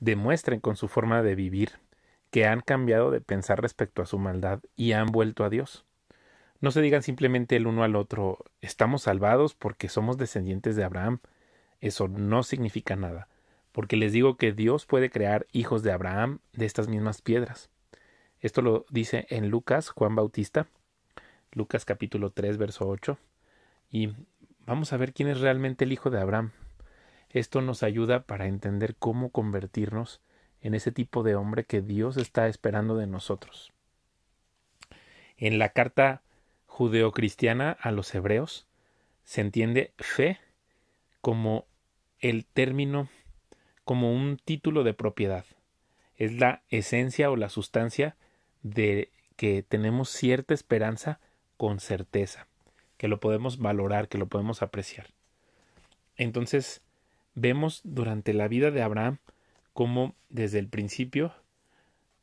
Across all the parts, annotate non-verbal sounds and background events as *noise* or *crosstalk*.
demuestren con su forma de vivir que han cambiado de pensar respecto a su maldad y han vuelto a Dios. No se digan simplemente el uno al otro estamos salvados porque somos descendientes de Abraham. Eso no significa nada, porque les digo que Dios puede crear hijos de Abraham de estas mismas piedras. Esto lo dice en Lucas Juan Bautista, Lucas capítulo 3 verso 8. Y vamos a ver quién es realmente el hijo de Abraham. Esto nos ayuda para entender cómo convertirnos en ese tipo de hombre que Dios está esperando de nosotros. En la carta judeocristiana a los hebreos se entiende fe como el término, como un título de propiedad. Es la esencia o la sustancia de que tenemos cierta esperanza con certeza, que lo podemos valorar, que lo podemos apreciar. Entonces, vemos durante la vida de Abraham cómo desde el principio,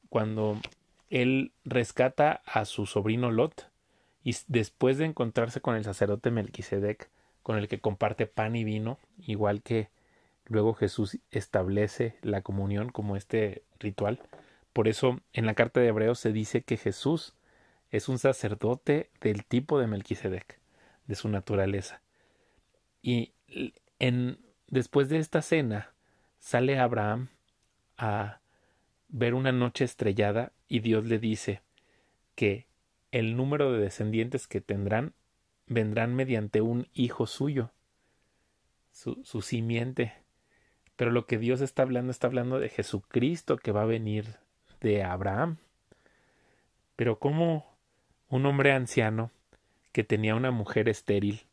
cuando él rescata a su sobrino Lot, y después de encontrarse con el sacerdote Melquisedec, con el que comparte pan y vino, igual que luego Jesús establece la comunión como este ritual. Por eso en la carta de Hebreos se dice que Jesús es un sacerdote del tipo de Melquisedec, de su naturaleza. Y en después de esta cena, sale Abraham a ver una noche estrellada y Dios le dice que el número de descendientes que tendrán vendrán mediante un hijo suyo, su, simiente. Pero lo que Dios está hablando está hablando de Jesucristo que va a venir de Abraham. Pero como un hombre anciano que tenía una mujer estéril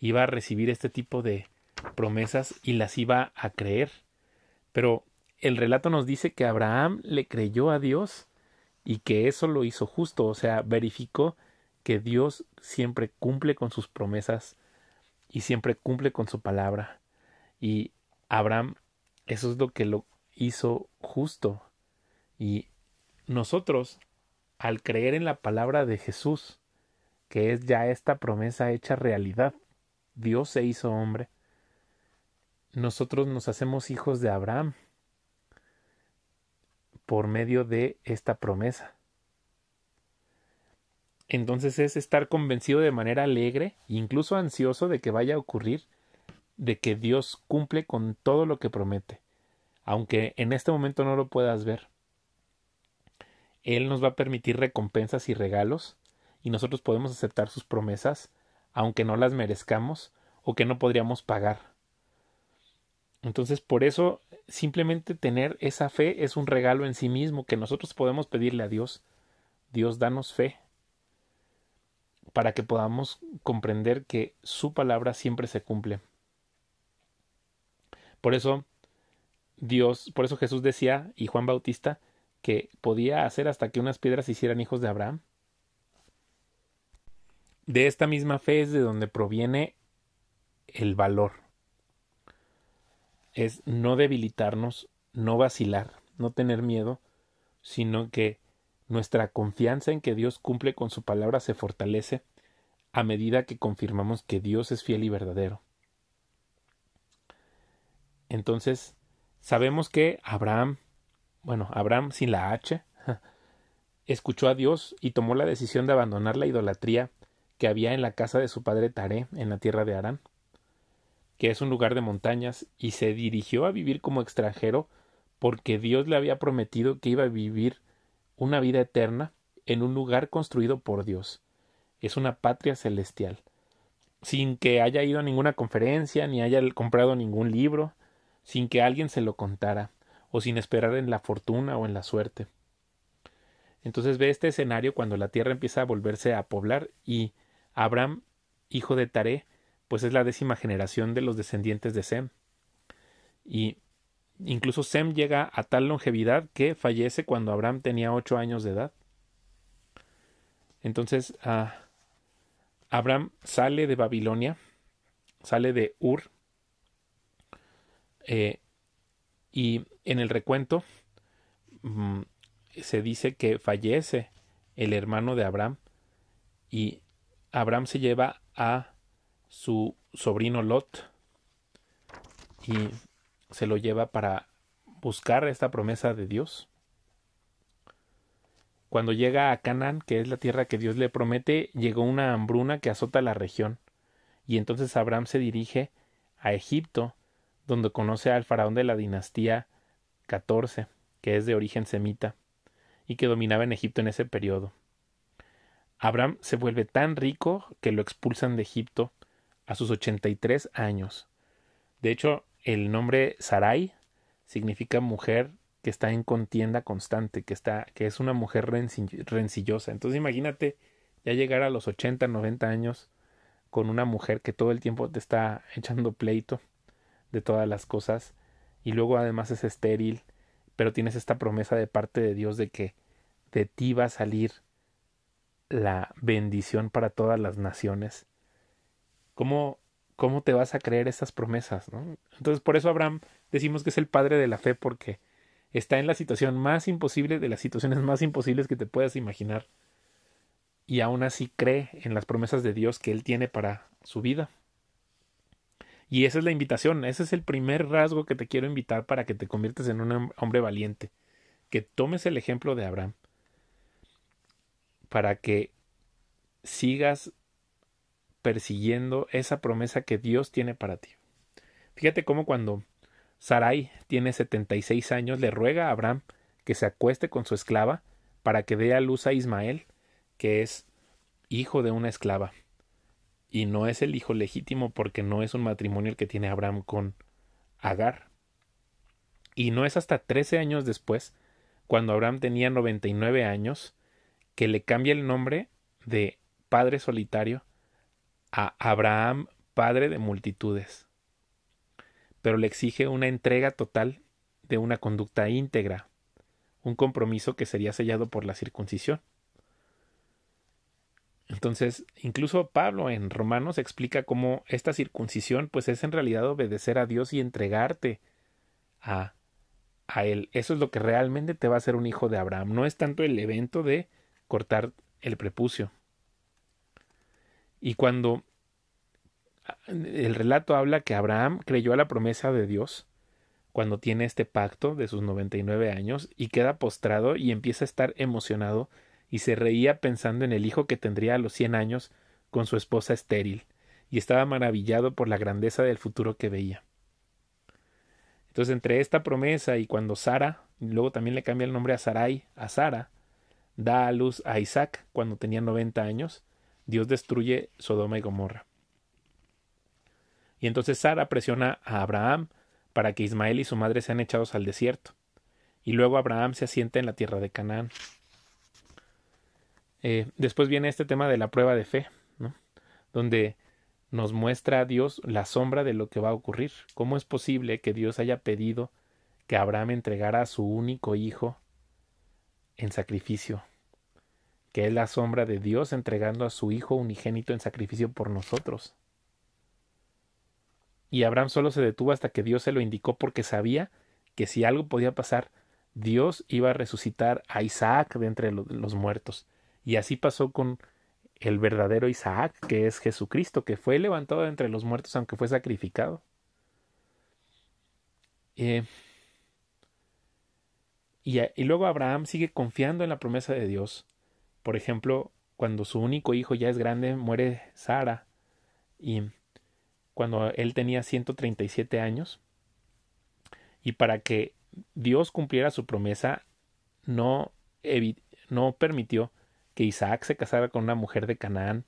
iba a recibir este tipo de promesas y las iba a creer. Pero el relato nos dice que Abraham le creyó a Dios y que eso lo hizo justo, o sea, verificó que Dios siempre cumple con sus promesas y siempre cumple con su palabra. Y Abraham, eso es lo que lo hizo justo. Y nosotros, al creer en la palabra de Jesús, que es ya esta promesa hecha realidad, Dios se hizo hombre, nosotros nos hacemos hijos de Abraham por medio de esta promesa. Entonces es estar convencido de manera alegre, e incluso ansioso de que vaya a ocurrir, de que Dios cumple con todo lo que promete, aunque en este momento no lo puedas ver. Él nos va a permitir recompensas y regalos, y nosotros podemos aceptar sus promesas aunque no las merezcamos o que no podríamos pagar. Entonces, por eso, simplemente tener esa fe es un regalo en sí mismo que nosotros podemos pedirle a Dios. Dios, danos fe para que podamos comprender que su palabra siempre se cumple. Por eso Dios, por eso Jesús decía y Juan Bautista que podía hacer hasta que unas piedras hicieran hijos de Abraham de esta misma fe es de donde proviene el valor. Es no debilitarnos, no vacilar, no tener miedo, sino que nuestra confianza en que Dios cumple con su palabra se fortalece a medida que confirmamos que Dios es fiel y verdadero. Entonces, sabemos que Abraham, bueno, Abraham sin la H, *laughs* escuchó a Dios y tomó la decisión de abandonar la idolatría que había en la casa de su padre Taré, en la tierra de Arán, que es un lugar de montañas, y se dirigió a vivir como extranjero porque Dios le había prometido que iba a vivir una vida eterna en un lugar construido por Dios. Es una patria celestial. Sin que haya ido a ninguna conferencia, ni haya comprado ningún libro, sin que alguien se lo contara, o sin esperar en la fortuna o en la suerte. Entonces ve este escenario cuando la Tierra empieza a volverse a poblar y Abraham, hijo de Taré, pues es la décima generación de los descendientes de Sem. Y incluso Sem llega a tal longevidad que fallece cuando Abraham tenía ocho años de edad. Entonces, ah, Abraham sale de Babilonia, sale de Ur, eh, y en el recuento mm, se dice que fallece el hermano de Abraham y Abraham se lleva a su sobrino Lot y se lo lleva para buscar esta promesa de Dios. Cuando llega a Canaán, que es la tierra que Dios le promete, llegó una hambruna que azota la región. Y entonces Abraham se dirige a Egipto, donde conoce al faraón de la dinastía 14, que es de origen semita, y que dominaba en Egipto en ese periodo. Abraham se vuelve tan rico que lo expulsan de Egipto a sus 83 años. De hecho, el nombre Sarai significa mujer que está en contienda constante, que, está, que es una mujer rencillosa. Entonces imagínate ya llegar a los 80, 90 años con una mujer que todo el tiempo te está echando pleito de todas las cosas y luego además es estéril, pero tienes esta promesa de parte de Dios de que de ti va a salir la bendición para todas las naciones. ¿Cómo, cómo te vas a creer esas promesas? Entonces, por eso Abraham decimos que es el padre de la fe, porque está en la situación más imposible, de las situaciones más imposibles que te puedas imaginar, y aún así cree en las promesas de Dios que él tiene para su vida. Y esa es la invitación, ese es el primer rasgo que te quiero invitar para que te conviertas en un hombre valiente, que tomes el ejemplo de Abraham para que sigas persiguiendo esa promesa que Dios tiene para ti. Fíjate cómo cuando Sarai tiene 76 años le ruega a Abraham que se acueste con su esclava para que dé a luz a Ismael, que es hijo de una esclava. Y no es el hijo legítimo porque no es un matrimonio el que tiene Abraham con Agar. Y no es hasta 13 años después, cuando Abraham tenía 99 años, que le cambia el nombre de Padre Solitario a Abraham, Padre de Multitudes, pero le exige una entrega total de una conducta íntegra, un compromiso que sería sellado por la circuncisión. Entonces, incluso Pablo en Romanos explica cómo esta circuncisión pues es en realidad obedecer a Dios y entregarte a, a Él. Eso es lo que realmente te va a hacer un hijo de Abraham. No es tanto el evento de cortar el prepucio. Y cuando ah, el relato habla que Abraham creyó a la promesa de Dios cuando tiene este pacto de sus 99 años y queda postrado y empieza a estar emocionado y se reía pensando en el hijo que tendría a los 100 años con su esposa estéril y estaba maravillado por la grandeza del futuro que veía. Entonces entre esta promesa y cuando Sara, luego también le cambia el nombre a Sarai, a Sara, da a luz a Isaac cuando tenía 90 años, Dios destruye Sodoma y Gomorra. Y entonces Sara presiona a Abraham para que Ismael y su madre sean echados al desierto. Y luego Abraham se asienta en la tierra de Canaán. Eh, después viene este tema de la prueba de fe, donde nos muestra a Dios la sombra de lo que va a ocurrir. ¿Cómo es posible que Dios haya pedido que Abraham entregara a su único hijo en sacrificio que es la sombra de Dios entregando a su Hijo unigénito en sacrificio por nosotros. Y Abraham solo se detuvo hasta que Dios se lo indicó porque sabía que si algo podía pasar, Dios iba a resucitar a Isaac de entre los muertos. Y así pasó con el verdadero Isaac, que es Jesucristo, que fue levantado de entre los muertos aunque fue sacrificado. Eh, y luego Abraham sigue confiando en la promesa de Dios por ejemplo, cuando su único hijo ya es grande, muere Sara. Y cuando él tenía 137 años. Y para que Dios cumpliera su promesa, no, no permitió que Isaac se casara con una mujer de Canaán,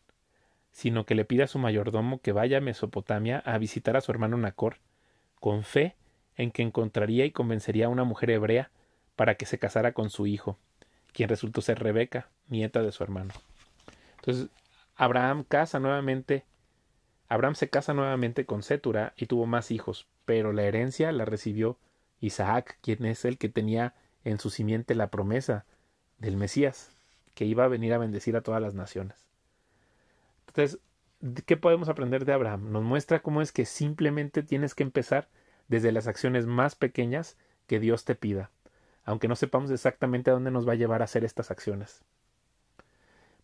sino que le pide a su mayordomo que vaya a Mesopotamia a visitar a su hermano Nacor, con fe en que encontraría y convencería a una mujer hebrea para que se casara con su hijo quien resultó ser Rebeca, nieta de su hermano. Entonces, Abraham casa nuevamente, Abraham se casa nuevamente con Setura y tuvo más hijos, pero la herencia la recibió Isaac, quien es el que tenía en su simiente la promesa del Mesías, que iba a venir a bendecir a todas las naciones. Entonces, ¿qué podemos aprender de Abraham? Nos muestra cómo es que simplemente tienes que empezar desde las acciones más pequeñas que Dios te pida aunque no sepamos exactamente a dónde nos va a llevar a hacer estas acciones.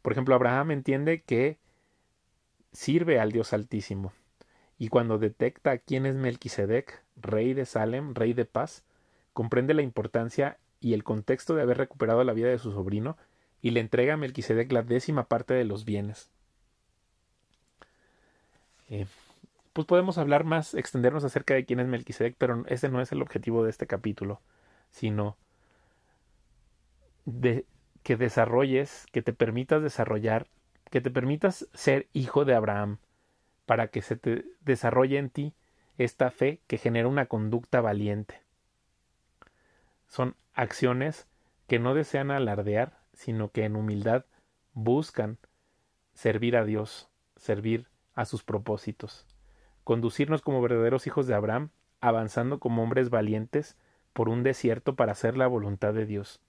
Por ejemplo, Abraham entiende que sirve al Dios Altísimo, y cuando detecta quién es Melquisedec, rey de Salem, rey de paz, comprende la importancia y el contexto de haber recuperado la vida de su sobrino y le entrega a Melquisedec la décima parte de los bienes. Eh, pues podemos hablar más, extendernos acerca de quién es Melquisedec, pero ese no es el objetivo de este capítulo, sino de, que desarrolles, que te permitas desarrollar, que te permitas ser hijo de Abraham, para que se te desarrolle en ti esta fe que genera una conducta valiente. Son acciones que no desean alardear, sino que en humildad buscan servir a Dios, servir a sus propósitos, conducirnos como verdaderos hijos de Abraham, avanzando como hombres valientes por un desierto para hacer la voluntad de Dios,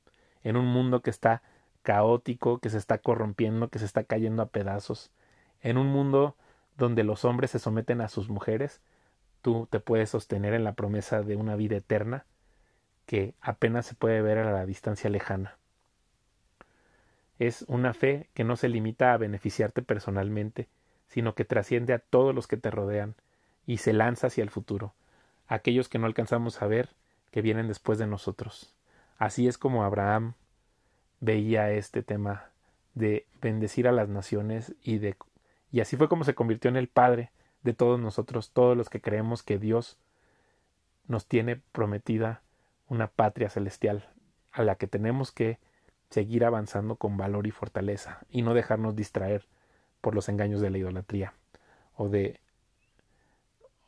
en un mundo que está caótico, que se está corrompiendo, que se está cayendo a pedazos, en un mundo donde los hombres se someten a sus mujeres, tú te puedes sostener en la promesa de una vida eterna que apenas se puede ver a la distancia lejana. Es una fe que no se limita a beneficiarte personalmente, sino que trasciende a todos los que te rodean y se lanza hacia el futuro, aquellos que no alcanzamos a ver que vienen después de nosotros. Así es como Abraham veía este tema de bendecir a las naciones y de y así fue como se convirtió en el padre de todos nosotros, todos los que creemos que Dios nos tiene prometida una patria celestial a la que tenemos que seguir avanzando con valor y fortaleza y no dejarnos distraer por los engaños de la idolatría o de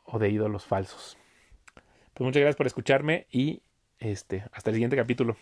o de ídolos falsos. Pues muchas gracias por escucharme y este, hasta el siguiente capítulo.